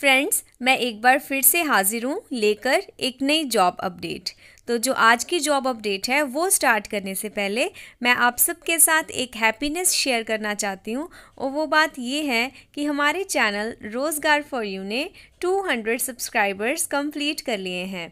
Friends मैं एक बार फिर से हाजिर हूँ लेकर एक नई जॉब अपडेट तो जो आज की जॉब अपडेट है वो स्टार्ट करने से पहले मैं आप सबके साथ एक हैप्पीनेस शेयर करना चाहती हूँ और वो बात ये है कि हमारे चैनल रोज़गार फॉर यू ने 200 सब्सक्राइबर्स कंप्लीट कर लिए हैं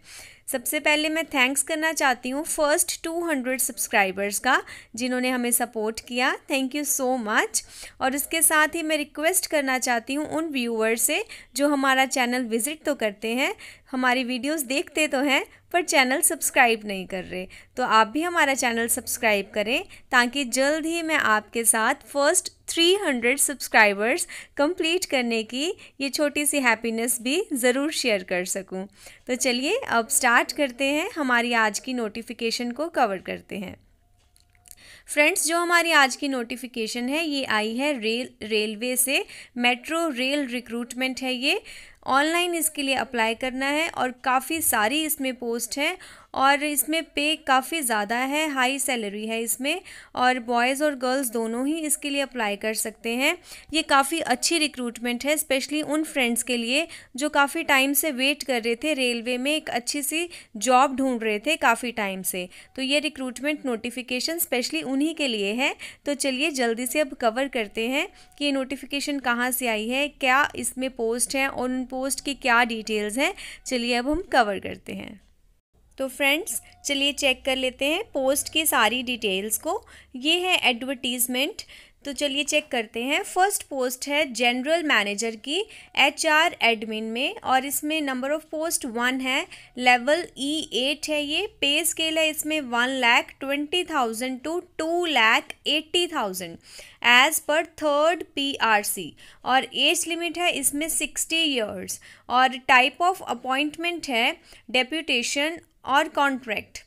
सबसे पहले मैं थैंक्स करना चाहती हूँ फर्स्ट 200 सब्सक्राइबर्स का जिन्होंने हमें सपोर्ट किया थैंक यू सो मच और इसके साथ ही मैं रिक्वेस्ट करना चाहती हूँ उन व्यूअर्स से जो हमारा चैनल विज़िट तो करते हैं हमारी वीडियोस देखते तो हैं पर चैनल सब्सक्राइब नहीं कर रहे तो आप भी हमारा चैनल सब्सक्राइब करें ताकि जल्द ही मैं आपके साथ फर्स्ट 300 सब्सक्राइबर्स कंप्लीट करने की ये छोटी सी हैप्पीनेस भी ज़रूर शेयर कर सकूं। तो चलिए अब स्टार्ट करते हैं हमारी आज की नोटिफिकेशन को कवर करते हैं फ्रेंड्स जो हमारी आज की नोटिफिकेशन है ये आई है रेल रेलवे से मेट्रो रेल रिक्रूटमेंट है ये ऑनलाइन इसके लिए अप्लाई करना है और काफ़ी सारी इसमें पोस्ट हैं और इसमें पे काफ़ी ज़्यादा है हाई सैलरी है इसमें और बॉयज़ और गर्ल्स दोनों ही इसके लिए अप्लाई कर सकते हैं ये काफ़ी अच्छी रिक्रूटमेंट है स्पेशली उन फ्रेंड्स के लिए जो काफ़ी टाइम से वेट कर रहे थे रेलवे में एक अच्छी सी जॉब ढूंढ रहे थे काफ़ी टाइम से तो ये रिक्रूटमेंट नोटिफिकेशन स्पेशली उन्हीं के लिए है तो चलिए जल्दी से अब कवर करते हैं कि ये नोटिफिकेशन कहाँ से आई है क्या इसमें पोस्ट हैं और उन पोस्ट की क्या डिटेल्स हैं चलिए अब हम कवर करते हैं तो फ्रेंड्स चलिए चेक कर लेते हैं पोस्ट की सारी डिटेल्स को ये है एडवर्टीज़मेंट तो चलिए चेक करते हैं फर्स्ट पोस्ट है जनरल मैनेजर की एचआर एडमिन में और इसमें नंबर ऑफ पोस्ट वन है लेवल ई एट है ये पे स्केल है इसमें one lakh twenty thousand to two lakh eighty thousand as per third PRC और एज लिमिट है इसमें सिक्सटी ईयर्स और टाइप ऑफ अपॉइंटमेंट है डेप्यूटेशन और कॉन्ट्रैक्ट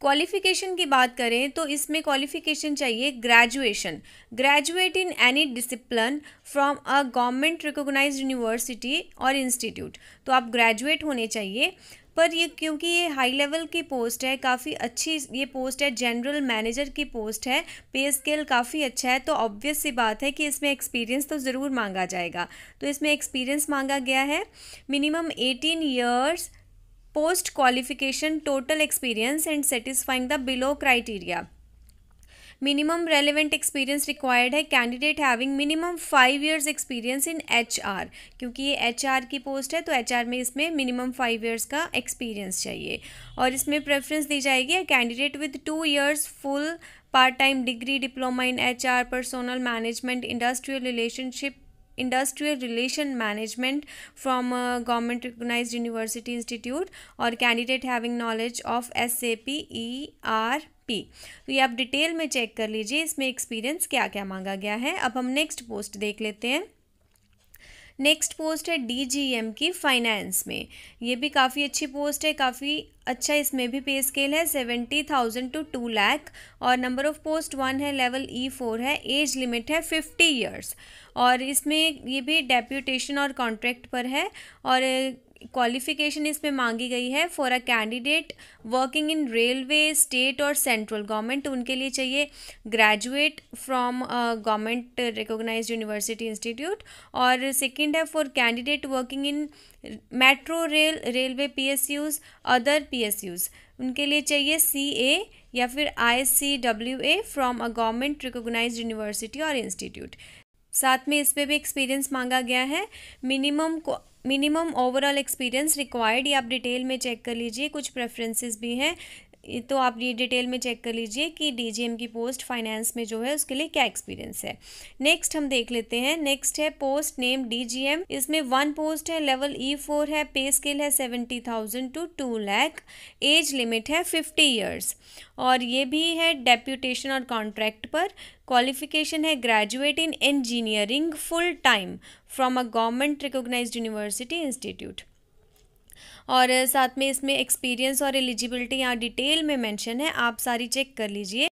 क्वालिफिकेशन की बात करें तो इसमें क्वालिफिकेशन चाहिए graduation graduate in any discipline from a government recognise university और इंस्टीट्यूट तो आप ग्रेजुएट होने चाहिए पर ये क्योंकि ये हाई लेवल की पोस्ट है काफ़ी अच्छी ये पोस्ट है जनरल मैनेजर की पोस्ट है पे स्केल काफ़ी अच्छा है तो ऑब्वियस सी बात है कि इसमें एक्सपीरियंस तो ज़रूर मांगा जाएगा तो इसमें एक्सपीरियंस मांगा गया है minimum eighteen years post qualification total experience and satisfying the below criteria minimum relevant experience required है candidate having minimum five years experience in H R क्योंकि ये एच आर की पोस्ट है तो एच आर में इसमें मिनिमम फाइव ईयर्स का experience चाहिए और इसमें प्रेफरेंस दी जाएगी candidate with two years full part time degree diploma in H R personnel management industrial relationship industrial relation management from government recognise university institute और candidate having knowledge of S A P E R P तो ये आप detail में check कर लीजिए इसमें experience क्या क्या मांगा गया है अब हम नेक्स्ट पोस्ट देख लेते हैं नेक्स्ट पोस्ट है डीजीएम की फाइनेंस में ये भी काफ़ी अच्छी पोस्ट है काफ़ी अच्छा इसमें भी पे स्केल है seventy thousand to two lakh और नंबर ऑफ पोस्ट वन है लेवल ई फोर है एज लिमिट है फिफ्टी ईयर्स और इसमें ये भी डेप्यूटेशन और कॉन्ट्रैक्ट पर है और क्वालिफिकेशन इसमें मांगी गई है for a candidate working in railway state और सेंट्रल गवर्नमेंट तो उनके लिए चाहिए graduate from government recognise university institute और सेकेंड है for candidate working in metro rail railway P S Us other P S Us उनके लिए चाहिए सी ए या फिर I C W A from a government recognise university और institute साथ में इस पर भी एक्सपीरियंस मांगा गया है minimum minimum overall experience required ये आप डिटेल में चेक कर लीजिए कुछ प्रेफरेंसेस भी हैं तो आप ये डिटेल में चेक कर लीजिए कि डीजीएम की पोस्ट फाइनेंस में जो है उसके लिए क्या एक्सपीरियंस है नेक्स्ट हम देख लेते हैं नेक्स्ट है पोस्ट नेम डीजीएम इसमें वन पोस्ट है लेवल ई फोर है पे स्केल है seventy thousand to two lakh age limit है फिफ्टी ईयर्स और ये भी है डेप्यूटेशन और कॉन्ट्रैक्ट पर क्वालिफिकेशन है graduate in engineering full time from a government recognise university institute और साथ में इसमें एक्सपीरियंस और एलिजिबिलिटी यहाँ डिटेल में मेंशन है आप सारी चेक कर लीजिए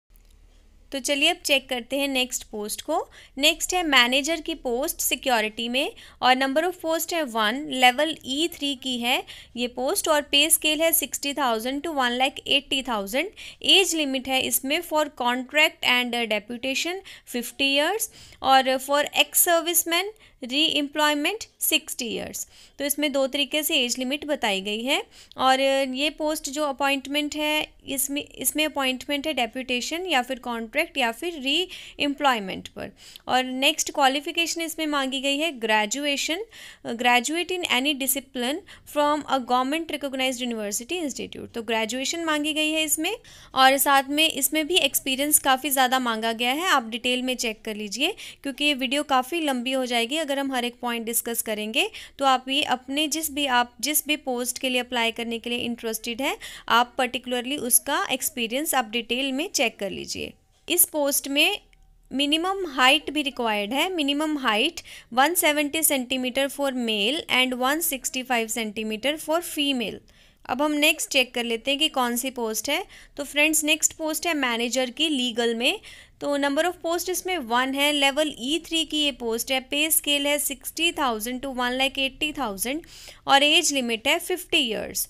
तो चलिए अब चेक करते हैं नेक्स्ट पोस्ट को नेक्स्ट है मैनेजर की पोस्ट सिक्योरिटी में और नंबर ऑफ पोस्ट है वन लेवल ई थ्री की है ये पोस्ट और पे स्केल है sixty thousand to one lakh eighty thousand age limit है इसमें for contract and deputation fifty years और for ex serviceman re employment sixty years तो इसमें दो तरीके से एज लिमिट बताई गई है और ये पोस्ट जो अपॉइंटमेंट है इसमें इसमें अपॉइंटमेंट है डेप्यूटेशन या फिर कॉन्ट्रैक्ट या फिर री एम्प्लॉयमेंट पर और नेक्स्ट क्वालिफिकेशन इसमें मांगी गई है graduation graduate in any discipline from a government recognise university institute तो ग्रेजुएशन मांगी गई है इसमें और साथ में इसमें भी एक्सपीरियंस काफ़ी ज़्यादा मांगा गया है आप डिटेल में चेक कर लीजिए क्योंकि ये वीडियो काफ़ी लंबी हो जाएगी अगर अगर हम हर एक पॉइंट डिस्कस करेंगे तो आप ये अपने जिस भी आप जिस भी पोस्ट के लिए अप्लाई करने के लिए इंटरेस्टेड हैं आप पर्टिकुलरली उसका एक्सपीरियंस आप डिटेल में चेक कर लीजिए इस पोस्ट में मिनिमम हाइट भी रिक्वायर्ड है minimum height 170 centimetre for male and 165 centimetre for female अब हम नेक्स्ट चेक कर लेते हैं कि कौन सी पोस्ट है तो फ्रेंड्स नेक्स्ट पोस्ट है मैनेजर की लीगल में तो नंबर ऑफ़ पोस्ट इसमें वन है लेवल ई थ्री की ये पोस्ट है पे स्केल है sixty thousand to one lakh eighty thousand और एज लिमिट है fifty years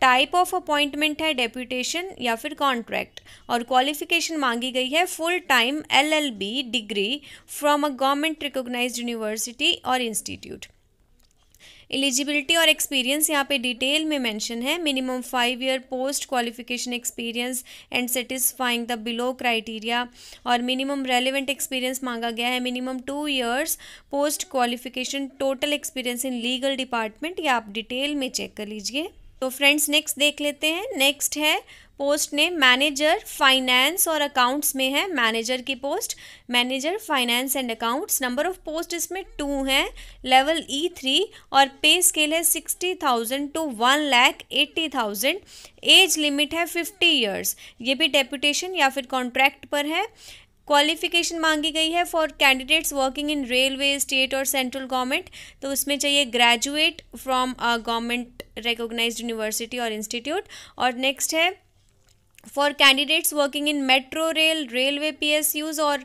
type of appointment है डेप्यूटेशन या फिर कॉन्ट्रैक्ट और क्वालिफिकेशन मांगी गई है full time LLB degree from a government recognized university और इंस्टीट्यूट एलिजिबिलिटी और एक्सपीरियंस यहाँ पे डिटेल में मेंशन है minimum five year post qualification experience and satisfying the below criteria और मिनिमम रेलिवेंट एक्सपीरियंस मांगा गया है minimum two years post qualification total experience in legal department या आप डिटेल में चेक कर लीजिए तो फ्रेंड्स नेक्स्ट देख लेते हैं नेक्स्ट है पोस्ट ने मैनेजर फाइनेंस और अकाउंट्स में है मैनेजर की post manager finance and accounts number of post इसमें टू हैं लेवल ई थ्री और पे स्केल है sixty thousand to one lakh eighty thousand age limit है फिफ्टी ईयर्स ये भी डेपुटेशन या फिर कॉन्ट्रैक्ट पर है क्वालिफिकेशन मांगी गई है for candidates working in railway state और सेंट्रल गवर्नमेंट तो उसमें चाहिए graduate from government recognise university और इंस्टीट्यूट और नेक्स्ट है for candidates working in metro rail railway यूज और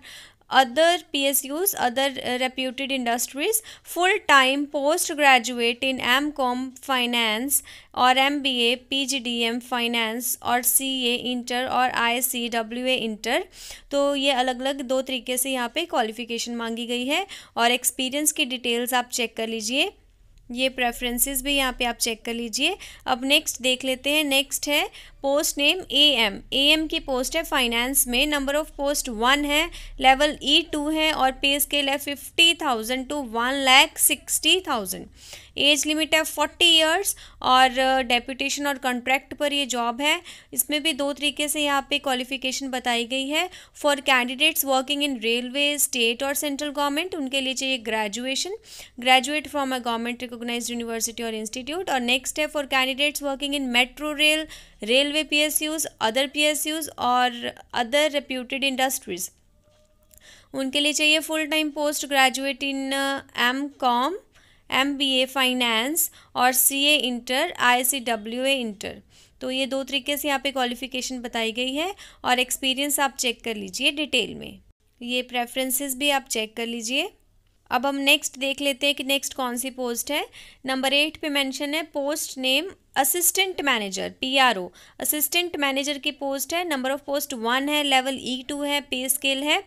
other PSUs, other reputed industries, full-time post graduate in MCOM Finance or MBA, PGDM Finance or CA Inter or ICWA Inter तो ये अलग अलग दो तरीके से यहाँ पे क्वालिफिकेशन मांगी गई है और एक्सपीरियंस की डिटेल्स आप चेक कर लीजिए ये प्रेफरेंसेस भी यहाँ पे आप चेक कर लीजिए अब नेक्स्ट देख लेते हैं नेक्स्ट है post name A M A M की पोस्ट है फाइनेंस में नंबर ऑफ पोस्ट वन है लेवल ई टू है और पे स्केल है fifty thousand to one lakh sixty thousand age limit है फोर्टी ईयर्स और डेपुटेशन और कॉन्ट्रैक्ट पर ये जॉब है इसमें भी दो तरीके से यहाँ पे क्वालिफिकेशन बताई गई है for candidates working in railway state और सेंट्रल गवर्नमेंट उनके लिए चाहिए graduation graduate from a government recognise university और इंस्टीट्यूट और नेक्स्ट है for candidates working in metro rail railway P S Us other P S Us और other reputed industries उनके लिए चाहिए full time post graduate in M com M B A finance और C A inter I C W A inter तो ये दो तरीके से यहाँ पे क्वालिफिकेशन बताई गई है और एक्सपीरियंस आप चेक कर लीजिए डिटेल में ये प्रेफरेंसेस भी आप चेक कर लीजिए अब हम नेक्स्ट देख लेते हैं कि नेक्स्ट कौन सी पोस्ट है नंबर एट पे मेंशन है post name assistant manager PRO assistant manager की पोस्ट है नंबर ऑफ पोस्ट वन है लेवल ई टू है पे स्केल है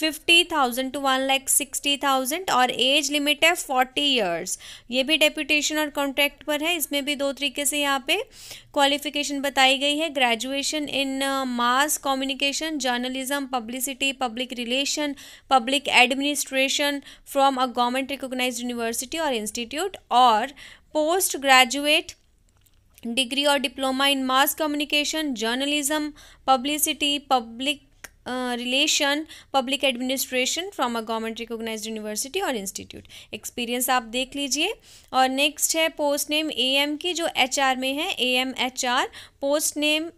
fifty thousand to one lakh sixty thousand और एज लिमिट है फोर्टी ईयर्स ये भी डेपुटेशन और कॉन्ट्रैक्ट पर है इसमें भी दो तरीके से यहाँ पे क्वालिफिकेशन बताई गई है graduation in mass communication journalism publicity public relation public administration from a government recognise university और इंस्टीट्यूट और पोस्ट ग्रेजुएट डिग्री और diploma in mass communication journalism publicity public relation public administration from a government recognise university और institute experience आप देख लीजिए और next है post name A M की जो एच आर में है A M H R post name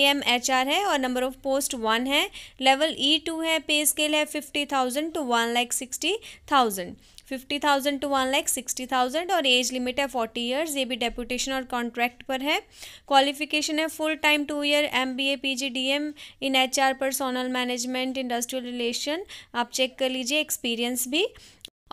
A M H R है और नंबर ऑफ पोस्ट वन है लेवल ई टू है पे स्केल है fifty thousand to one lakh sixty thousand fifty thousand to one lakh sixty thousand और age limit है forty years ये भी deputation और कॉन्ट्रैक्ट पर है क्वालिफिकेशन है full time two year M B A P G D M in H R personnel management industrial relation आप check कर लीजिए एक्सपीरियंस भी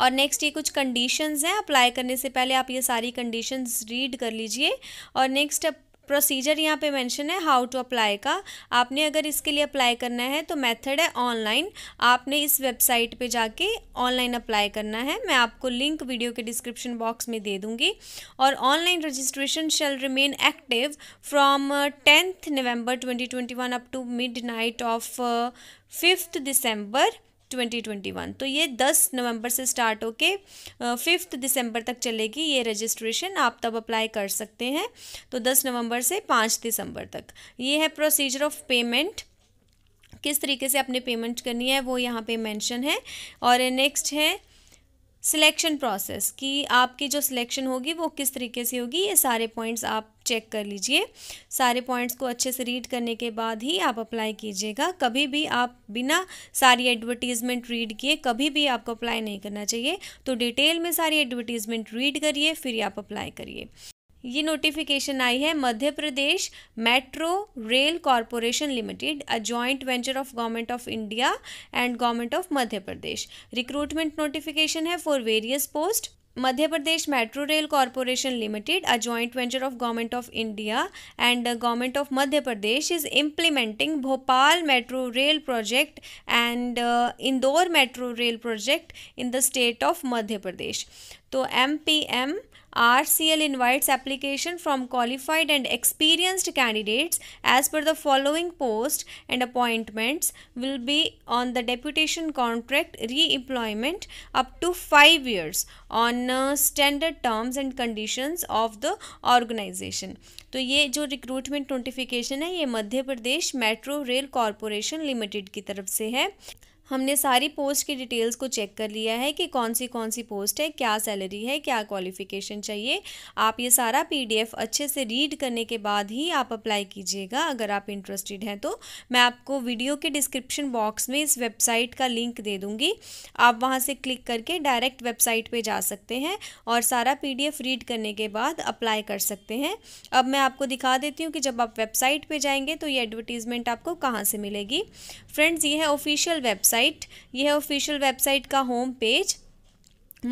और नेक्स्ट ये कुछ कंडीशंस हैं अप्लाई करने से पहले आप ये सारी कंडीशंस रीड कर लीजिए और नेक्स्ट प्रोसीजर यहाँ पे मेंशन है हाउ टू अप्लाई का आपने अगर इसके लिए अप्लाई करना है तो मेथड है ऑनलाइन आपने इस वेबसाइट पे जाके ऑनलाइन अप्लाई करना है मैं आपको लिंक वीडियो के डिस्क्रिप्शन बॉक्स में दे दूँगी और online registration shall remain active from tenth November twenty up to midnight of fifth December 2021 तो ये 10 नवंबर से स्टार्ट होके फिफ्थ दिसंबर तक चलेगी ये रजिस्ट्रेशन आप तब अप्लाई कर सकते हैं तो 10 नवंबर से 5 दिसंबर तक ये है प्रोसीजर ऑफ पेमेंट किस तरीके से आपने पेमेंट करनी है वो यहाँ पे मेंशन है और नेक्स्ट है सिलेक्शन प्रोसेस कि आपकी जो सिलेक्शन होगी वो किस तरीके से होगी ये सारे पॉइंट्स आप चेक कर लीजिए सारे पॉइंट्स को अच्छे से रीड करने के बाद ही आप अप्लाई कीजिएगा कभी भी आप बिना सारी एडवर्टीज़मेंट रीड किए कभी भी आपको अप्लाई नहीं करना चाहिए तो डिटेल में सारी एडवर्टीज़मेंट रीड करिए फिर आप अप्लाई करिए ये नोटिफिकेशन आई है Madhya Pradesh metro rail corporation limited a joint venture of government of India and government of Madhya Pradesh recruitment notification है for various post Madhya Pradesh metro rail corporation limited a joint venture of government of India and government of Madhya Pradesh is implementing Bhopal metro rail project and Indore metro rail project in the state of Madhya Pradesh तो M P M RCL invites application from qualified and experienced candidates as per the following post and appointments will be on the deputation contract re-employment up to 5 years on uh, standard terms and conditions of the organization. तो ये जो recruitment notification है ये Madhya Pradesh metro rail corporation limited की तरफ से है हमने सारी पोस्ट की डिटेल्स को चेक कर लिया है कि कौन सी कौन सी पोस्ट है क्या सैलरी है क्या क्वालिफ़िकेशन चाहिए आप ये सारा पीडीएफ अच्छे से रीड करने के बाद ही आप अप्लाई कीजिएगा अगर आप इंटरेस्टेड हैं तो मैं आपको वीडियो के डिस्क्रिप्शन बॉक्स में इस वेबसाइट का लिंक दे दूँगी आप वहाँ से क्लिक करके डायरेक्ट वेबसाइट पर जा सकते हैं और सारा पी रीड करने के बाद अप्लाई कर सकते हैं अब मैं आपको दिखा देती हूँ कि जब आप वेबसाइट पर जाएंगे तो ये एडवर्टीज़मेंट आपको कहाँ से मिलेगी फ्रेंड्स ये है ऑफिशियल वेबसाइट वेबसाइट ये है ऑफिशियल वेबसाइट का home page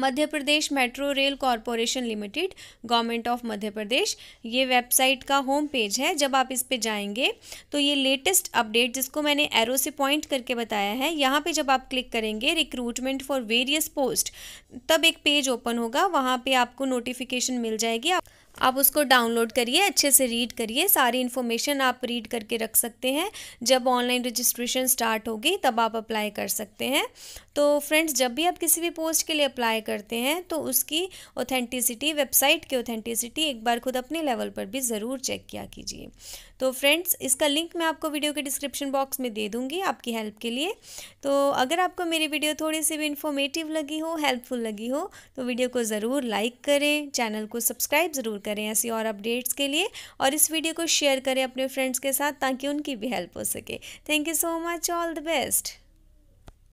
Madhya Pradesh metro rail corporation limited government of Madhya Pradesh ये वेबसाइट का होम पेज है जब आप इस पे जाएंगे तो ये लेटेस्ट अपडेट जिसको मैंने एरो से पॉइंट करके बताया है यहाँ पे जब आप क्लिक करेंगे रिक्रूटमेंट फॉर वेरियस पोस्ट तब एक पेज ओपन होगा वहाँ पे आपको नोटिफिकेशन मिल जाएगी आप उसको डाउनलोड करिए अच्छे से रीड करिए सारी इन्फॉर्मेशन आप रीड करके रख सकते हैं जब ऑनलाइन रजिस्ट्रेशन स्टार्ट होगी तब आप अप्लाई कर सकते हैं तो फ्रेंड्स जब भी आप किसी भी पोस्ट के लिए अप्लाई करते हैं तो उसकी ऑथेंटिसिटी वेबसाइट की ऑथेंटिसिटी एक बार खुद अपने लेवल पर भी ज़रूर चेक किया कीजिए तो फ्रेंड्स इसका लिंक मैं आपको वीडियो के डिस्क्रिप्शन बॉक्स में दे दूँगी आपकी हेल्प के लिए तो अगर आपको मेरी वीडियो थोड़ी सी भी इन्फॉर्मेटिव लगी हो हेल्पफुल लगी हो तो वीडियो को ज़रूर लाइक करें चैनल को सब्सक्राइब ज़रूर करें ऐसी और अपडेट्स के लिए और इस वीडियो को शेयर करें अपने फ्रेंड्स के साथ ताकि उनकी भी हेल्प हो सके thank you so much all the best